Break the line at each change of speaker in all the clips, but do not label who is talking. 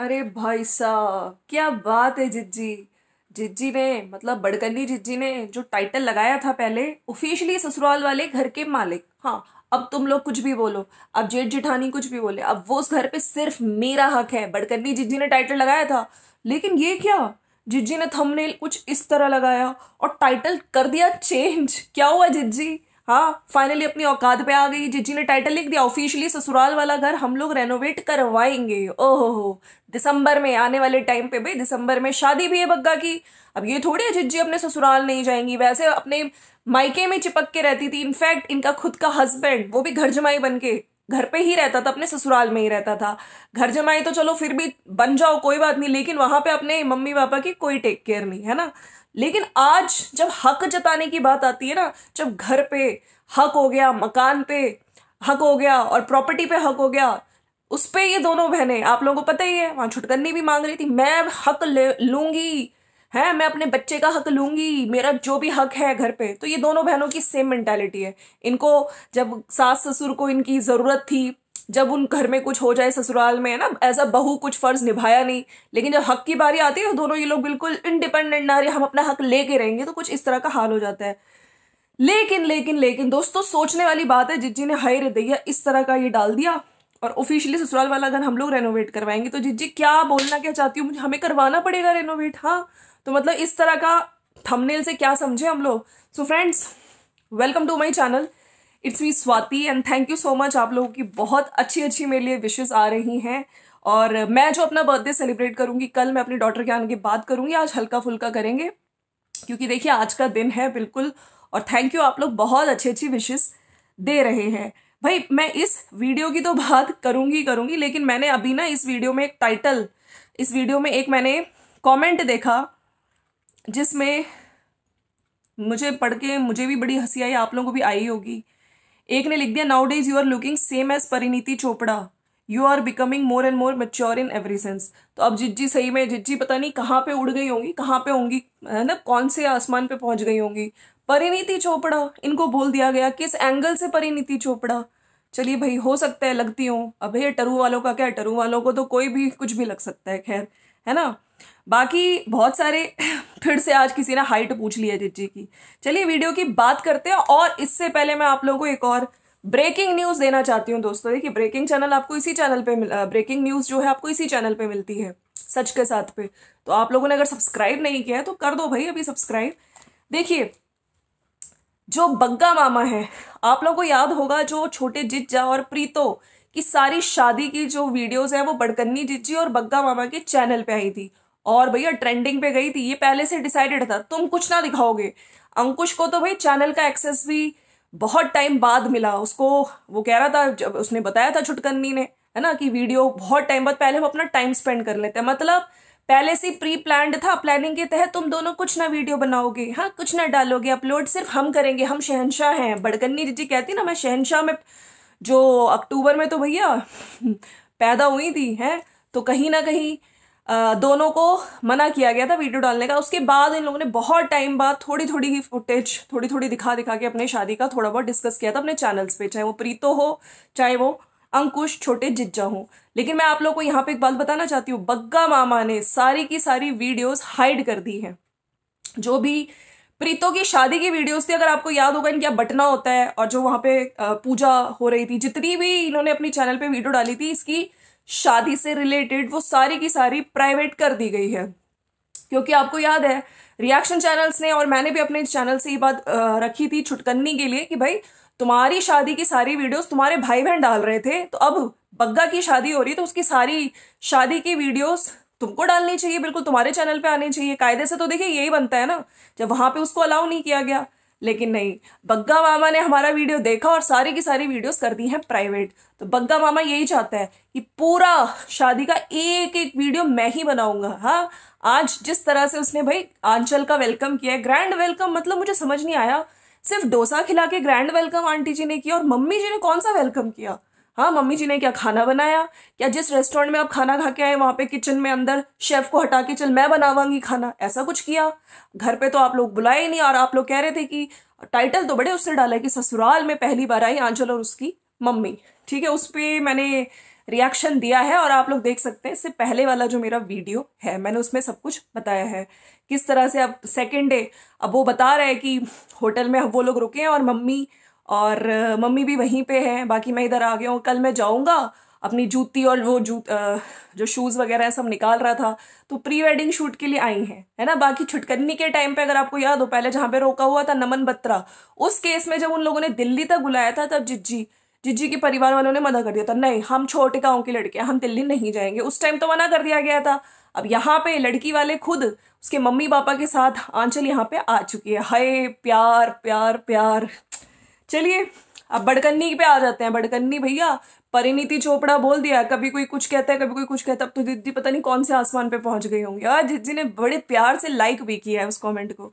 अरे भाई साहब क्या बात है जिज्जी जिज्जी ने मतलब बड़कन्नी जिज्जी ने जो टाइटल लगाया था पहले ऑफिशियली ससुराल वाले घर के मालिक हाँ अब तुम लोग कुछ भी बोलो अब जेठ जिठानी कुछ भी बोले अब वो उस घर पे सिर्फ मेरा हक है बड़कन्नी जिज्जी ने टाइटल लगाया था लेकिन ये क्या जिज्जी ने थंबनेल कुछ इस तरह लगाया और टाइटल कर दिया चेंज क्या हुआ जिज्जी हाँ फाइनली अपनी औकात पे आ गई जिज्जी ने टाइटल लिख दिया ऑफिशियली ससुराल वाला घर हम लोग रेनोवेट करवाएंगे ओहो दिसंबर में आने वाले टाइम पे भाई दिसंबर में शादी भी है बग्गा की अब ये थोड़ी है जिज्जी अपने ससुराल नहीं जाएंगी वैसे अपने मायके में चिपक के रहती थी इनफैक्ट इनका खुद का हस्बैंड वो भी घर जमाई बन के घर पे ही रहता था अपने ससुराल में ही रहता था घर जमाई तो चलो फिर भी बन जाओ कोई बात नहीं लेकिन वहां पे अपने मम्मी पापा की कोई टेक केयर नहीं है ना लेकिन आज जब हक जताने की बात आती है ना जब घर पे हक हो गया मकान पे हक हो गया और प्रॉपर्टी पे हक हो गया उस पर ये दोनों बहनें आप लोगों को पता ही है वहाँ छुटकन्नी भी मांग रही थी मैं हक ले लूँगी है मैं अपने बच्चे का हक लूंगी मेरा जो भी हक है घर पे तो ये दोनों बहनों की सेम मेंटेलिटी है इनको जब सास ससुर को इनकी ज़रूरत थी जब उन घर में कुछ हो जाए ससुराल में है ना एज अ बहू कुछ फर्ज निभाया नहीं लेकिन जब हक की बारी आती है तो दोनों ये लोग बिल्कुल इंडिपेंडेंट ना रहे हम अपना हक लेके रहेंगे तो कुछ इस तरह का हाल हो जाता है लेकिन लेकिन लेकिन दोस्तों सोचने वाली बात है जिज्जी ने हाई रदैया इस तरह का ये डाल दिया और ऑफिशियली ससुराल वाला घर हम लोग रेनोवेट करवाएंगे तो जिज्जी क्या बोलना क्या चाहती हूँ हमें करवाना पड़ेगा रेनोवेट हाँ तो मतलब इस तरह का थंबनेल से क्या समझे हम लोग so friends welcome to my channel it's me Swati and thank you so much आप लोगों की बहुत अच्छी अच्छी मेरे लिए विशेज़ आ रही हैं और मैं जो अपना बर्थडे सेलिब्रेट करूँगी कल मैं अपने डॉटर के आने की बात करूँगी आज हल्का फुल्का करेंगे क्योंकि देखिए आज का दिन है बिल्कुल और थैंक यू आप लोग बहुत अच्छी अच्छी विशेज़ दे रहे हैं भाई मैं इस वीडियो की तो बात करूंगी करूँगी लेकिन मैंने अभी ना इस वीडियो में एक टाइटल इस वीडियो में एक मैंने कमेंट देखा जिसमें मुझे पढ़ के मुझे भी बड़ी हंसी आई आप लोगों को भी आई होगी एक ने लिख दिया now days you are looking same as Parineeti Chopra you are becoming more and more mature in every sense तो अब जिज्जी सही में जिज्जी पता नहीं कहाँ पे उड़ गई होंगी कहाँ पे होंगी है ना कौन से आसमान पे पहुंच गई होंगी परिणीति चोपड़ा इनको बोल दिया गया किस एंगल से परिणीति चोपड़ा चलिए भाई हो सकता है लगती हूँ अब भैया टरू वालों का क्या टरू वालों को तो कोई भी कुछ भी लग सकता है खैर है ना बाकी बहुत सारे फिर से आज किसी ने हाइट पूछ लिया जिज्जी की चलिए वीडियो की बात करते हैं और इससे पहले मैं आप लोगों को एक और ब्रेकिंग न्यूज देना चाहती हूँ दोस्तों देखिए ब्रेकिंग चैनल आपको इसी चैनल पे ब्रेकिंग न्यूज जो है आपको इसी चैनल पे मिलती है सच के साथ पे तो आप लोगों ने अगर सब्सक्राइब नहीं किया है तो कर दो भाई अभी सब्सक्राइब देखिए जो बग्गा मामा है आप लोगों को याद होगा जो छोटे जिज्जा और प्रीतो की सारी शादी की जो वीडियोस है वो बड़कन्नी जिज्जी और बग्गा मामा के चैनल पे आई थी और भैया ट्रेंडिंग पे गई थी ये पहले से डिसाइडेड था तुम कुछ ना दिखाओगे अंकुश को तो भाई चैनल का एक्सेस भी बहुत टाइम बाद मिला उसको वो कह रहा था जब उसने बताया था छुटकन्नी ने है ना कि वीडियो बहुत टाइम बाद पहले हम अपना टाइम स्पेंड कर लेते हैं मतलब पहले से प्री प्लान था प्लानिंग के तहत तुम दोनों कुछ ना वीडियो बनाओगे हाँ कुछ ना डालोगे अपलोड सिर्फ हम करेंगे हम शहनशाह हैं बड़कन्नी जी कहती ना मैं शहनशाह में जो अक्टूबर में तो भैया पैदा हुई थी है तो कहीं ना कहीं दोनों को मना किया गया था वीडियो डालने का उसके बाद इन लोगों ने बहुत टाइम बाद थोड़ी थोड़ी ही फुटेज थोड़ी थोड़ी दिखा दिखा के अपने शादी का थोड़ा बहुत डिस्कस किया था अपने चैनल्स पे चाहे वो प्रीतो हो चाहे वो अंकुश छोटे जिज्जा हो लेकिन मैं आप लोग को यहाँ पे एक बात बताना चाहती हूँ बग्गा मामा ने सारी की सारी वीडियोज हाइड कर दी हैं जो भी प्रीतो की शादी की वीडियोस थी अगर आपको याद होगा इनका बटना होता है और जो वहाँ पे पूजा हो रही थी जितनी भी इन्होंने अपनी चैनल पे वीडियो डाली थी इसकी शादी से रिलेटेड वो सारी की सारी प्राइवेट कर दी गई है क्योंकि आपको याद है रिएक्शन चैनल्स ने और मैंने भी अपने चैनल से ये बात रखी थी छुटकन्नी के लिए कि भाई तुम्हारी शादी की सारी वीडियोस तुम्हारे भाई बहन डाल रहे थे तो अब बग्गा की शादी हो रही है तो उसकी सारी शादी की वीडियोस तुमको डालनी चाहिए बिल्कुल तुम्हारे चैनल पे आनी चाहिए कायदे से तो देखिए यही बनता है ना जब वहां पे उसको अलाउ नहीं किया गया लेकिन नहीं बग्गा मामा ने हमारा वीडियो देखा और सारी की सारी वीडियोस कर दी हैं प्राइवेट तो बग्गा मामा यही चाहता है कि पूरा शादी का एक एक वीडियो मैं ही बनाऊंगा हाँ आज जिस तरह से उसने भाई आंचल का वेलकम किया है ग्रैंड वेलकम मतलब मुझे समझ नहीं आया सिर्फ डोसा खिला के ग्रैंड वेलकम आंटी जी ने किया और मम्मी जी ने कौन सा वेलकम किया हाँ मम्मी जी ने क्या खाना बनाया क्या जिस रेस्टोरेंट में आप खाना खा के आए वहाँ पे किचन में अंदर शेफ को हटा के चल मैं बनावांगी खाना ऐसा कुछ किया घर पे तो आप लोग बुलाए नहीं और आप लोग कह रहे थे कि टाइटल तो बड़े उससे डाला है कि ससुराल में पहली बार आई आंचल और उसकी मम्मी ठीक है उस पर मैंने रिएक्शन दिया है और आप लोग देख सकते हैं इससे पहले वाला जो मेरा वीडियो है मैंने उसमें सब कुछ बताया है किस तरह से अब सेकेंड डे अब वो बता रहे हैं कि होटल में अब वो लोग रुके हैं और मम्मी और मम्मी भी वहीं पे हैं बाकी मैं इधर आ गया हूँ कल मैं जाऊँगा अपनी जूती और वो जू जो शूज़ वगैरह सब निकाल रहा था तो प्री वेडिंग शूट के लिए आई हैं है ना बाकी छुटकनी के टाइम पे अगर आपको याद हो पहले जहाँ पे रोका हुआ था नमन बत्रा उस केस में जब उन लोगों ने दिल्ली तक बुलाया था तब जिज्जी जिज्जी के परिवार वालों ने मना कर दिया था नहीं हम छोटे गाँव के लड़के हम दिल्ली नहीं जाएंगे उस टाइम तो मना कर दिया गया था अब यहाँ पे लड़की वाले खुद उसके मम्मी पापा के साथ आंचल यहाँ पे आ चुकी है हाय प्यार प्यार प्यार चलिए अब बड़कन्नी पे आ जाते हैं बड़कन्नी भैया परिणीति चोपड़ा बोल दिया कभी कोई कुछ कहता है कभी कोई कुछ कहता है अब तो दीदी पता नहीं कौन से आसमान पे पहुंच गई होंगी और जिज्जी ने बड़े प्यार से लाइक भी किया है उस कमेंट को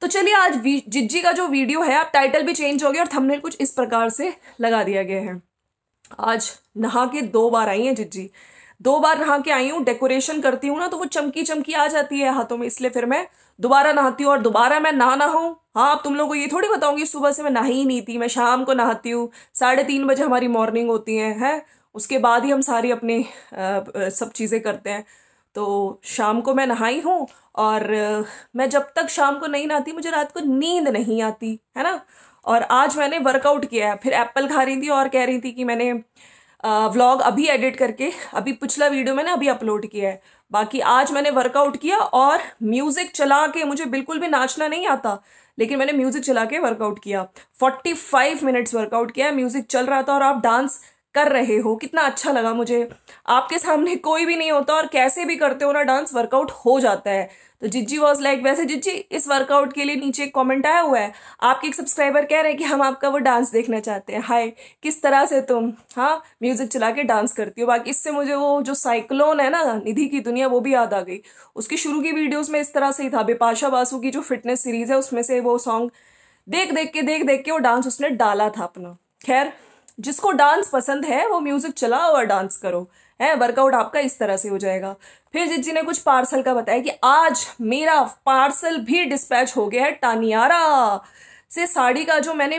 तो चलिए आज जिज्जी का जो वीडियो है आप टाइटल भी चेंज हो गया और थंबनेल कुछ इस प्रकार से लगा दिया गया है आज नहा के दो बार आई है जिज्जी दो बार नहा के आई हूँ डेकोरेशन करती हूँ ना तो वो चमकी चमकी आ जाती है हाथों में इसलिए फिर मैं दोबारा नहाती हूँ और दोबारा मैं नहा ना हूँ हाँ आप तुम लोगों को ये थोड़ी बताऊंगी सुबह से मैं नहाई ही नहीं थी मैं शाम को नहाती हूँ साढ़े तीन बजे हमारी मॉर्निंग होती है है उसके बाद ही हम सारी अपनी सब चीज़ें करते हैं तो शाम को मैं नहाई हूँ और मैं जब तक शाम को नहीं नहाती मुझे रात को नींद नहीं आती है ना और आज मैंने वर्कआउट किया है फिर एप्पल खा रही थी और कह रही थी कि मैंने व्लॉग अभी एडिट करके अभी पिछला वीडियो मैंने अभी अपलोड किया है बाकी आज मैंने वर्कआउट किया और म्यूज़िक चला के मुझे बिल्कुल भी नाचना नहीं आता लेकिन मैंने म्यूज़िक चला के वर्कआउट किया 45 मिनट्स वर्कआउट किया म्यूज़िक चल रहा था और आप डांस कर रहे हो कितना अच्छा लगा मुझे आपके सामने कोई भी नहीं होता और कैसे भी करते हो ना डांस वर्कआउट हो जाता है तो जिज्जी वॉज लाइक वैसे जिज्जी इस वर्कआउट के लिए नीचे एक कॉमेंट आया हुआ है आपके एक सब्सक्राइबर कह रहे हैं कि हम आपका वो डांस देखना चाहते हैं हाय किस तरह से तुम हाँ म्यूजिक चला के डांस करती हो बाकी इससे मुझे वो जो साइक्लोन है ना निधि की दुनिया वो भी याद आ गई उसकी शुरू की वीडियोज में इस तरह से ही था बिपाशा बासु की जो फिटनेस सीरीज है उसमें से वो सॉन्ग देख देख के देख देख के वो डांस उसने डाला था अपना खैर जिसको डांस पसंद है वो म्यूज़िक चलाओ और डांस करो है वर्कआउट आपका इस तरह से हो जाएगा फिर जित जी ने कुछ पार्सल का बताया कि आज मेरा पार्सल भी डिस्पैच हो गया है टानियारा से साड़ी का जो मैंने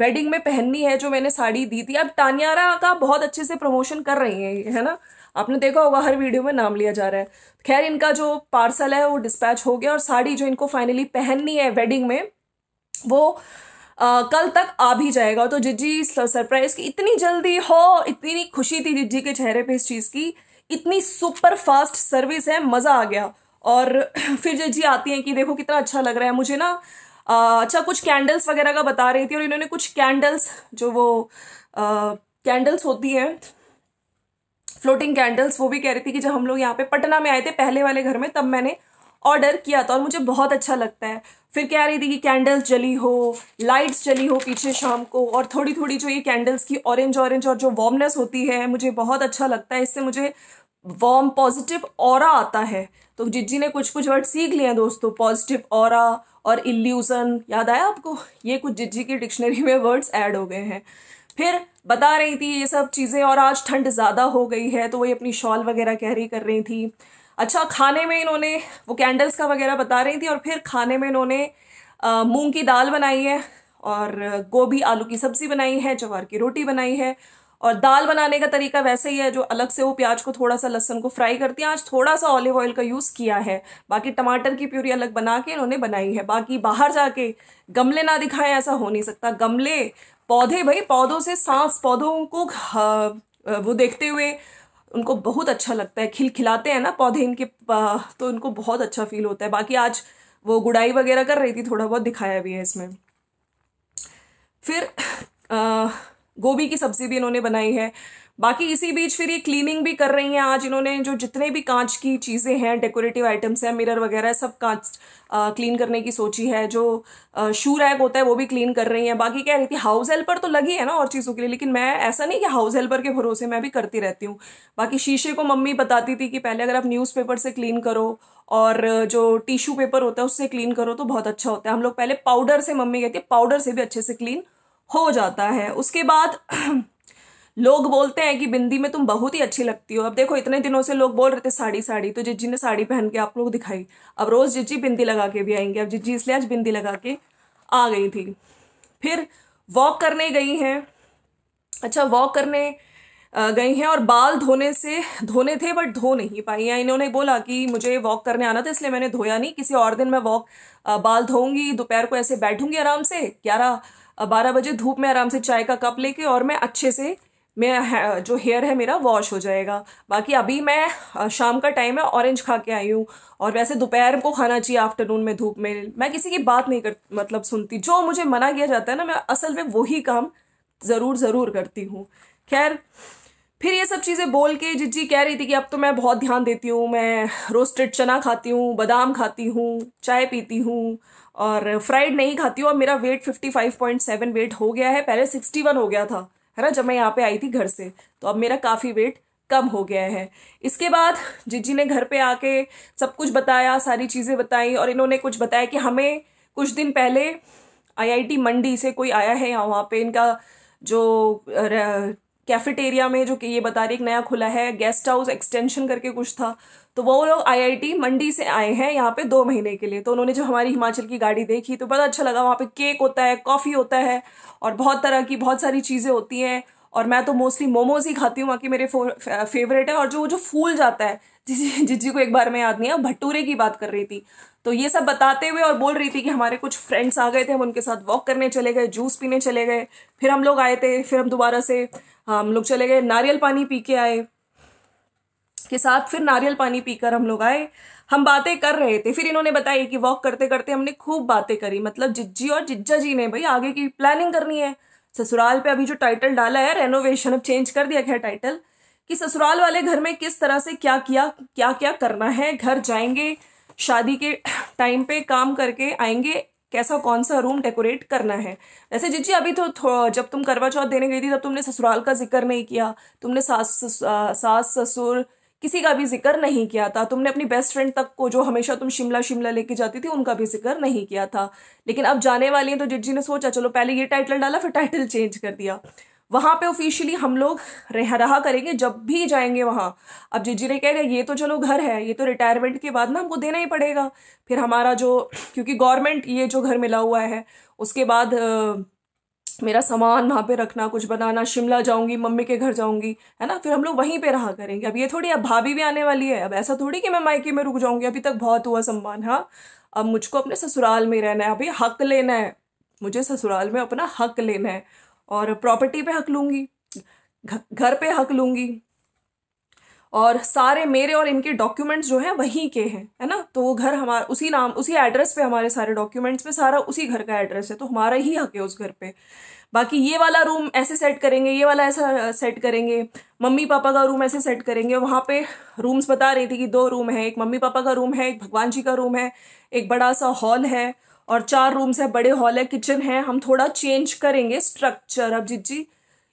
वेडिंग में पहननी है जो मैंने साड़ी दी थी अब टानियारा का बहुत अच्छे से प्रमोशन कर रही है है ना आपने देखा होगा हर वीडियो में नाम लिया जा रहा है खैर इनका जो पार्सल है वो डिस्पैच हो गया और साड़ी जो इनको फाइनली पहननी है वेडिंग में वो आ, कल तक आ भी जाएगा तो जिज्जी सरप्राइज की इतनी जल्दी हो इतनी खुशी थी जिज्जी के चेहरे पे इस चीज़ की इतनी सुपर फास्ट सर्विस है मज़ा आ गया और फिर जिज्जी आती हैं कि देखो कितना अच्छा लग रहा है मुझे ना अच्छा कुछ कैंडल्स वगैरह का बता रही थी और इन्होंने कुछ कैंडल्स जो वो कैंडल्स होती हैं फ्लोटिंग कैंडल्स वो भी कह रही थी कि जब हम लोग यहाँ पे पटना में आए थे पहले वाले घर में तब मैंने ऑर्डर किया था और मुझे बहुत अच्छा लगता है फिर कह रही थी कि कैंडल्स जली हो लाइट्स जली हो पीछे शाम को और थोड़ी थोड़ी जो ये कैंडल्स की ऑरेंज ऑरेंज और जो वार्मनेस होती है मुझे बहुत अच्छा लगता है इससे मुझे वार्म पॉजिटिव और आता है तो जिज्जी ने कुछ कुछ वर्ड सीख लिए हैं दोस्तों पॉजिटिव और और इल्यूज़न याद आया आपको ये कुछ जिज्जी की डिक्शनरी में वर्ड्स ऐड हो गए हैं फिर बता रही थी ये सब चीज़ें और आज ठंड ज़्यादा हो गई है तो वही अपनी शॉल वगैरह कैरी कर रही थी अच्छा खाने में इन्होंने वो कैंडल्स का वगैरह बता रही थी और फिर खाने में इन्होंने मूंग की दाल बनाई है और गोभी आलू की सब्ज़ी बनाई है जवार की रोटी बनाई है और दाल बनाने का तरीका वैसे ही है जो अलग से वो प्याज को थोड़ा सा लहसन को फ्राई करती हैं आज थोड़ा सा ऑलिव ऑयल का यूज़ किया है बाकी टमाटर की प्यूरी अलग बना के इन्होंने बनाई है बाकी बाहर जाके गमले ना दिखाएं ऐसा हो नहीं सकता गमले पौधे भाई पौधों से सांस पौधों को हाँ, वो देखते हुए उनको बहुत अच्छा लगता है खिलखिलाते हैं ना पौधे इनके तो उनको बहुत अच्छा फील होता है बाकी आज वो गुड़ाई वगैरह कर रही थी थोड़ा बहुत दिखाया भी है इसमें फिर आ, गोभी की सब्जी भी इन्होंने बनाई है बाकी इसी बीच फिर ये क्लीनिंग भी कर रही हैं आज इन्होंने जो जितने भी कांच की चीज़ें हैं डेकोरेटिव आइटम्स हैं मिरर वगैरह सब कांच आ, क्लीन करने की सोची है जो आ, शू रैक होता है वो भी क्लीन कर रही हैं बाकी कह रही थी हाउस हेल्पर तो लगी है ना और चीज़ों के लिए लेकिन मैं ऐसा नहीं कि हाउस हेल्पर के भरोसे मैं भी करती रहती हूँ बाकी शीशे को मम्मी बताती थी कि पहले अगर आप न्यूज़पेपर से क्लीन करो और जो टिश्यू पेपर होता है उससे क्लीन करो तो बहुत अच्छा होता है हम लोग पहले पाउडर से मम्मी कहती है पाउडर से भी अच्छे से क्लीन हो जाता है उसके बाद लोग बोलते हैं कि बिंदी में तुम बहुत ही अच्छी लगती हो अब देखो इतने दिनों से लोग बोल रहे थे साड़ी साड़ी तो जिज्जी ने साड़ी पहन के आप लोग दिखाई अब रोज़ जिज्जी बिंदी लगा के भी आएंगे अब जिज्जी इसलिए आज बिंदी लगा के आ गई थी फिर वॉक करने गई हैं अच्छा वॉक करने गई हैं और बाल धोने से धोने थे बट धो नहीं पाई हैं इन्होंने बोला कि मुझे वॉक करने आना था इसलिए मैंने धोया नहीं किसी और दिन मैं वॉक बाल धोऊंगी दोपहर को ऐसे बैठूंगी आराम से ग्यारह बारह बजे धूप में आराम से चाय का कप लेके और मैं अच्छे से मैं जो हेयर है मेरा वॉश हो जाएगा बाकी अभी मैं शाम का टाइम है ऑरेंज खा के आई हूँ और वैसे दोपहर को खाना चाहिए आफ्टरनून में धूप में मैं किसी की बात नहीं कर मतलब सुनती जो मुझे मना किया जाता है ना मैं असल में वही काम ज़रूर ज़रूर करती हूँ खैर फिर ये सब चीज़ें बोल के जिज्जी कह रही थी कि अब तो मैं बहुत ध्यान देती हूँ मैं रोस्टेड चना खाती हूँ बादाम खाती हूँ चाय पीती हूँ और फ्राइड नहीं खाती हूँ और मेरा वेट 55.7 वेट हो गया है पहले 61 हो गया था है ना जब मैं यहाँ पे आई थी घर से तो अब मेरा काफ़ी वेट कम हो गया है इसके बाद जिजी ने घर पे आके सब कुछ बताया सारी चीज़ें बताई और इन्होंने कुछ बताया कि हमें कुछ दिन पहले आईआईटी मंडी से कोई आया है यहाँ वहाँ पे इनका जो कैफेटेरिया में जो कि ये बता रही एक नया खुला है गेस्ट हाउस एक्सटेंशन करके कुछ था तो वो लोग आईआईटी मंडी से आए हैं यहाँ पे दो महीने के लिए तो उन्होंने जब हमारी हिमाचल की गाड़ी देखी तो बड़ा अच्छा लगा वहाँ पे केक होता है कॉफ़ी होता है और बहुत तरह की बहुत सारी चीज़ें होती हैं और मैं तो मोस्टली मोमोज ही खाती हूँ बाकी मेरे फेवरेट है और जो जो फूल जाता है जिजी जिजी को एक बार मैं याद नहीं है भटूरे की बात कर रही थी तो ये सब बताते हुए और बोल रही थी कि हमारे कुछ फ्रेंड्स आ गए थे हम उनके साथ वॉक करने चले गए जूस पीने चले गए फिर हम लोग आए थे फिर हम दोबारा से हम लोग चले गए नारियल पानी पी के आए के साथ फिर नारियल पानी पीकर हम लोग आए हम बातें कर रहे थे फिर इन्होंने बताया कि वॉक करते करते हमने खूब बातें करी मतलब जिज्जी और जिज्जा जी ने भाई आगे की प्लानिंग करनी है ससुराल पे अभी जो टाइटल डाला है रेनोवेशन अब चेंज कर दिया गया टाइटल कि ससुराल वाले घर में किस तरह से क्या किया क्या क्या करना है घर जाएंगे शादी के टाइम पे काम करके आएंगे कैसा कौन सा रूम डेकोरेट करना है वैसे जी अभी तो जब तुम करवा चौथ देने गई थी तब तुमने ससुराल का जिक्र नहीं किया तुमने सास सास ससुर किसी का भी जिक्र नहीं किया था तुमने अपनी बेस्ट फ्रेंड तक को जो हमेशा तुम शिमला शिमला लेके जाती थी उनका भी जिक्र नहीं किया था लेकिन अब जाने वाली हैं तो जिजी ने सोचा चलो पहले ये टाइटल डाला फिर टाइटल चेंज कर दिया वहाँ पे ऑफिशियली हम लोग रह रहा करेंगे जब भी जाएंगे वहाँ अब जीजी ने कह रहे ये तो चलो घर है ये तो रिटायरमेंट के बाद ना हमको देना ही पड़ेगा फिर हमारा जो क्योंकि गवर्नमेंट ये जो घर मिला हुआ है उसके बाद आ, मेरा सामान वहाँ पे रखना कुछ बनाना शिमला जाऊंगी मम्मी के घर जाऊंगी है ना फिर हम लोग वहीं पे रहा करेंगे अब ये थोड़ी अब भाभी भी आने वाली है अब ऐसा थोड़ी कि मैं मायके में रुक जाऊंगी अभी तक बहुत हुआ सम्मान हाँ अब मुझको अपने ससुराल में रहना है अभी हक लेना है मुझे ससुराल में अपना हक लेना है और प्रॉपर्टी पे हक लूंगी घर पे हक लूंगी और सारे मेरे और इनके डॉक्यूमेंट्स जो हैं वहीं के हैं है ना तो वो घर हमारा उसी नाम उसी एड्रेस पे हमारे सारे डॉक्यूमेंट्स पे सारा उसी घर का एड्रेस है तो हमारा ही हक है उस घर पे बाकी ये वाला रूम ऐसे सेट करेंगे ये वाला ऐसा सेट करेंगे मम्मी पापा का रूम ऐसे सेट करेंगे वहाँ पे रूम्स बता रही थी कि दो रूम है एक मम्मी पापा का रूम है एक भगवान जी का रूम है एक बड़ा सा हॉल है और चार रूम्स है बड़े हॉल है किचन है हम थोड़ा चेंज करेंगे स्ट्रक्चर अब जीत जी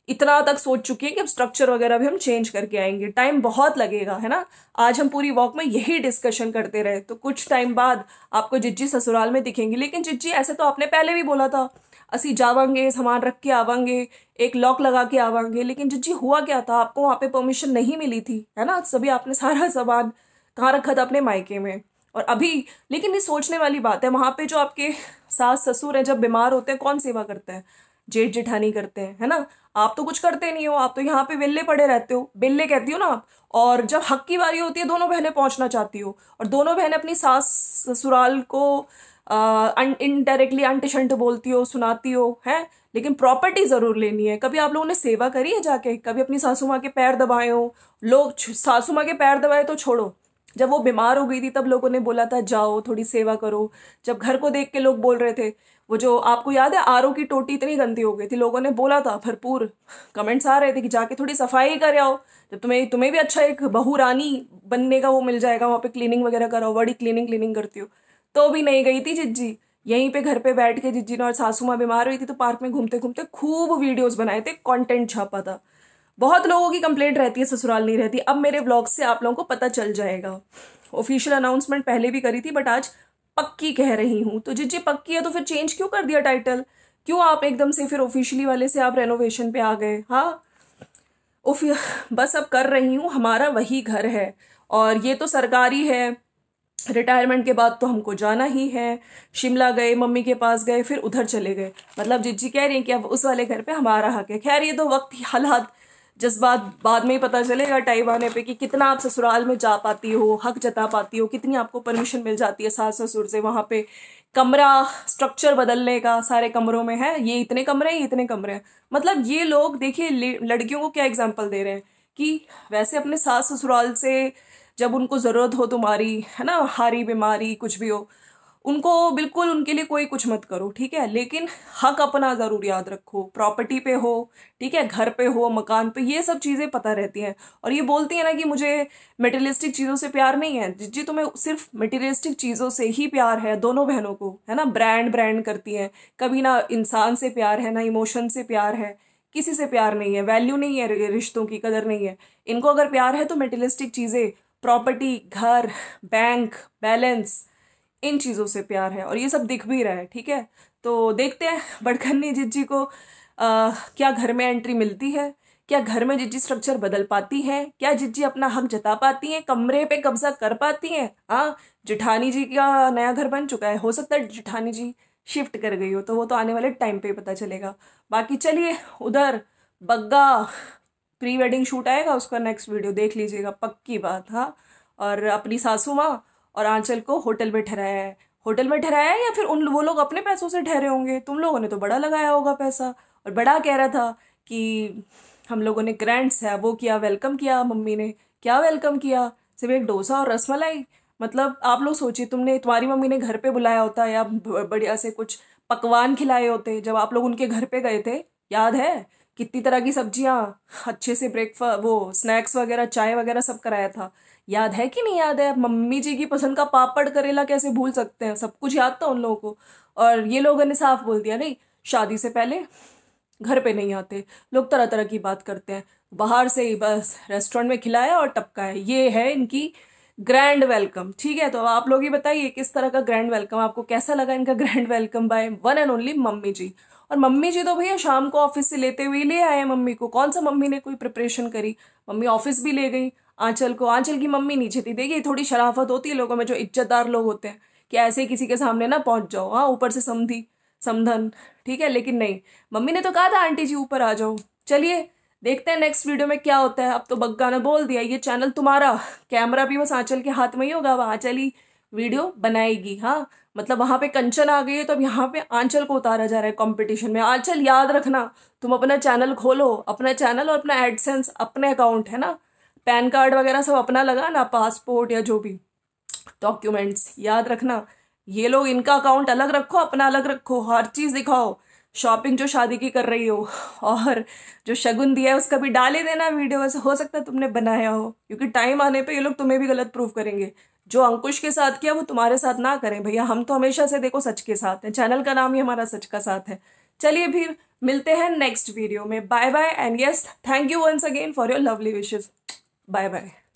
इतना तक सोच चुकी है कि अब स्ट्रक्चर वगैरह भी हम चेंज करके आएंगे टाइम बहुत लगेगा है ना आज हम पूरी वॉक में यही डिस्कशन करते रहे तो कुछ टाइम बाद आपको जिज्जी ससुराल में दिखेंगी लेकिन जिज्जी ऐसे तो आपने पहले भी बोला था असी जावांगे सामान रख के आवांगे एक लॉक लगा के आवांगे लेकिन जिज्जी हुआ क्या था आपको वहाँ पे परमिशन नहीं मिली थी है ना सभी आपने सारा सामान कहाँ रखा था अपने मायके में और अभी लेकिन ये सोचने वाली बात है वहाँ पे जो आपके सास ससुर हैं जब बीमार होते हैं कौन सेवा करते हैं जेठ जेठानी करते हैं है ना आप तो कुछ करते नहीं हो आप तो यहाँ पे बिल्ले पड़े रहते हो बिल्ले कहती हो ना आप और जब हक की बारी होती है दोनों बहनें पहुँचना चाहती हो और दोनों बहनें अपनी सास ससुराल को इनडायरेक्टली अंट शंट बोलती हो सुनाती हो हैं लेकिन प्रॉपर्टी ज़रूर लेनी है कभी आप लोगों ने सेवा करी है जाके कभी अपनी सासू माँ के पैर दबाए हो लोग सासू माँ के पैर दबाए तो छोड़ो जब वो बीमार हो गई थी तब लोगों ने बोला था जाओ थोड़ी सेवा करो जब घर को देख के लोग बोल रहे थे वो जो आपको याद है आर की टोटी इतनी गंदी हो गई थी लोगों ने बोला था भरपूर कमेंट्स आ रहे थे कि जाके थोड़ी सफाई कर आओ जब तुम्हें तुम्हें भी अच्छा एक बहू रानी बनने का वो मिल जाएगा वहाँ पे क्लीनिंग वगैरह कराओ बड़ी क्लीनिंग क्लीनिंग करती हो तो भी नहीं गई थी जिज्जी यहीं पे घर पे बैठ के जिज्जी ने और सासू माँ बीमार हुई थी तो पार्क में घूमते घूमते खूब वीडियोस बनाए थे कंटेंट छापा था बहुत लोगों की कंप्लेंट रहती है ससुराल नहीं रहती अब मेरे ब्लॉग से आप लोगों को पता चल जाएगा ऑफिशियल अनाउंसमेंट पहले भी करी थी बट आज पक्की कह रही हूँ तो जिज्जी पक्की है तो फिर चेंज क्यों कर दिया टाइटल क्यों आप एकदम से फिर ऑफिशियली वाले से आप रेनोवेशन पे आ गए हाँ बस अब कर रही हूँ हमारा वही घर है और ये तो सरकारी है रिटायरमेंट के बाद तो हमको जाना ही है शिमला गए मम्मी के पास गए फिर उधर चले गए मतलब जिज्जी कह रही हैं कि अब उस वाले घर पे हमारा हक है खैर ये तो वक्त हालात जज्बात बाद में ही पता चलेगा टाइम आने पे कि कितना आप ससुराल में जा पाती हो हक जता पाती हो कितनी आपको परमिशन मिल जाती है सास ससुर से वहाँ पे कमरा स्ट्रक्चर बदलने का सारे कमरों में है ये इतने कमरे हैं ये इतने कमरे हैं मतलब ये लोग देखिए लड़कियों को क्या एग्जाम्पल दे रहे हैं कि वैसे अपने सास ससुराल से जब उनको ज़रूरत हो तुम्हारी है ना हारी बीमारी कुछ भी हो उनको बिल्कुल उनके लिए कोई कुछ मत करो ठीक है लेकिन हक अपना ज़रूर याद रखो प्रॉपर्टी पे हो ठीक है घर पे हो मकान पे ये सब चीज़ें पता रहती हैं और ये बोलती है ना कि मुझे मेटेरियलिस्टिक चीज़ों से प्यार नहीं है जी तुम्हें सिर्फ मेटेरियलिस्टिक चीज़ों से ही प्यार है दोनों बहनों को है ना ब्रांड ब्रांड करती हैं कभी ना इंसान से प्यार है ना इमोशन से प्यार है किसी से प्यार नहीं है वैल्यू नहीं है रिश्तों की कदर नहीं है इनको अगर प्यार है तो मेटेरियलिस्टिक चीज़ें प्रॉपर्टी घर बैंक बैलेंस इन चीज़ों से प्यार है और ये सब दिख भी रहा है ठीक है तो देखते हैं बड़कन्नी जिज्जी को आ, क्या घर में एंट्री मिलती है क्या घर में जिज्जी स्ट्रक्चर बदल पाती है क्या जिज्जी अपना हक जता पाती हैं कमरे पे कब्जा कर पाती हैं हाँ जिठानी जी का नया घर बन चुका है हो सकता है जिठानी जी शिफ्ट कर गई हो तो वो तो आने वाले टाइम पे पता चलेगा बाकी चलिए उधर बग्गा प्री वेडिंग शूट आएगा उसका नेक्स्ट वीडियो देख लीजिएगा पक्की बात हाँ और अपनी सासू माँ और आंचल को होटल में ठहराया है होटल में ठहराया है या फिर उन वो लोग अपने पैसों से ठहरे होंगे तुम लोगों ने तो बड़ा लगाया होगा पैसा और बड़ा कह रहा था कि हम लोगों ने ग्रैंड्स है वो किया वेलकम किया मम्मी ने क्या वेलकम किया सिर्फ एक डोसा और रसमलाई मतलब आप लोग सोचिए तुमने तुम्हारी मम्मी ने घर पे बुलाया होता या बढ़िया से कुछ पकवान खिलाए होते जब आप लोग उनके घर पे गए थे याद है कितनी तरह की सब्जियाँ अच्छे से ब्रेकफास्ट वो स्नैक्स वगैरह चाय वगैरह सब कराया था याद है कि नहीं याद है मम्मी जी की पसंद का पापड़ करेला कैसे भूल सकते हैं सब कुछ याद था उन लोगों को और ये लोगों ने साफ बोल दिया नहीं शादी से पहले घर पे नहीं आते लोग तरह तरह की बात करते हैं बाहर से ही बस रेस्टोरेंट में खिलाया और टपका है ये है इनकी ग्रैंड वेलकम ठीक है तो आप लोग ही बताइए किस तरह का ग्रैंड वेलकम आपको कैसा लगा इनका grand welcome by one and only mummy ji और मम्मी जी तो भैया शाम को ऑफिस से लेते हुए ले आए मम्मी को कौन सा मम्मी ने कोई प्रिपरेशन करी मम्मी ऑफिस भी ले गई आंचल को आंचल की मम्मी नीचे थी देखिए थोड़ी शराफत होती है लोगों में जो इज्जतदार लोग होते हैं कि ऐसे ही किसी के सामने ना पहुंच जाओ हाँ ऊपर से समधी समधन ठीक है लेकिन नहीं मम्मी ने तो कहा था आंटी जी ऊपर आ जाओ चलिए देखते हैं नेक्स्ट वीडियो में क्या होता है अब तो बग्गा ने बोल दिया ये चैनल तुम्हारा कैमरा भी बस आंचल के हाथ में ही होगा वह आंचल ही वीडियो बनाएगी हाँ मतलब वहाँ पे कंचन आ गई है तो अब यहाँ पे आंचल को उतारा जा रहा है कंपटीशन में आंचल याद रखना तुम अपना चैनल खोलो अपना चैनल और अपना एडसेंस अपने अकाउंट है ना पैन कार्ड वगैरह सब अपना लगा ना पासपोर्ट या जो भी डॉक्यूमेंट्स याद रखना ये लोग इनका अकाउंट अलग रखो अपना अलग रखो हर चीज़ दिखाओ शॉपिंग जो शादी की कर रही हो और जो शगुन दिया है उसका भी डाल ही देना वीडियो वैसे हो सकता है तुमने बनाया हो क्योंकि टाइम आने पे ये लोग तुम्हें भी गलत प्रूफ करेंगे जो अंकुश के साथ किया वो तुम्हारे साथ ना करें भैया हम तो हमेशा से देखो सच के साथ हैं चैनल का नाम ही हमारा सच का साथ है चलिए फिर मिलते हैं नेक्स्ट वीडियो में bye bye and yes thank you once again for your lovely wishes Bye bye.